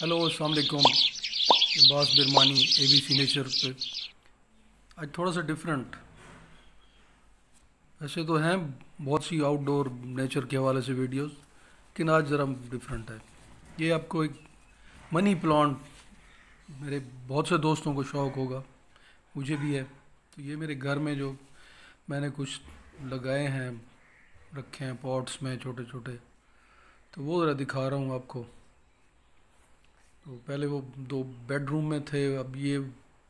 hello अलकुम बास बिरमानी A B see nature पे आज थोड़ा सा डिफरेंट ऐसे तो हैं बहुत सी आउटडोर नेचर के हवाले से वीडियोस लेकिन आज ज़रा डिफरेंट है ये आपको एक मनी प्लांट मेरे बहुत से दोस्तों को शौक़ होगा मुझे भी है तो ये मेरे घर में जो मैंने कुछ लगाए हैं रखे हैं पॉट्स में छोटे छोटे तो वो ज़रा दिखा रहा हूँ आपको तो पहले वो दो बेडरूम में थे अब ये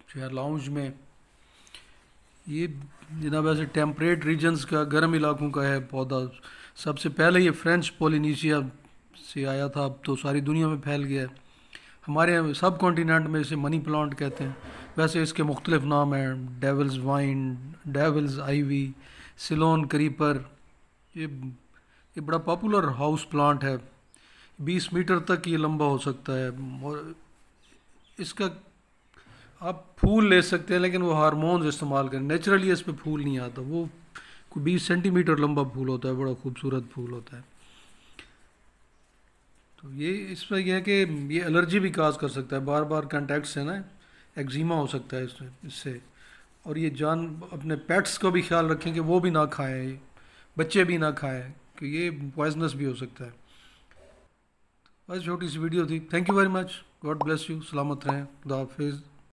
जो है लाउंज में ये जनाब ऐसे टेम्परेट रीजन्स का गर्म इलाकों का है पौधा सबसे पहले ये फ्रेंच पोलिनीशिया से आया था अब तो सारी दुनिया में फैल गया है हमारे यहाँ सब कॉन्टीनेंट में इसे मनी प्लांट कहते हैं वैसे इसके मुख्तलिफ नाम हैं devil's vine devil's ivy Ceylon creeper ये ये बड़ा पॉपुलर हाउस प्लांट है बीस मीटर तक ये लंबा हो सकता है और इसका आप फूल ले सकते हैं लेकिन वो हारमोन्स इस्तेमाल करें नेचुरली इस पर फूल नहीं आता वो कोई बीस सेंटीमीटर लंबा फूल होता है बड़ा खूबसूरत फूल होता है तो ये इसमें यह है कि ये एलर्जी भी काज कर सकता है बार बार कंटैक्ट से ना एक्जिमा हो सकता है इसमें इससे और ये जान अपने पेट्स का भी ख्याल रखें कि वो भी ना खाएं बच्चे भी ना खाएं कि ये पॉइजनस भी हो सकता है बस छोटी सी वीडियो थी thank you very much God bless you सलामत रहें खुदा हाफिज़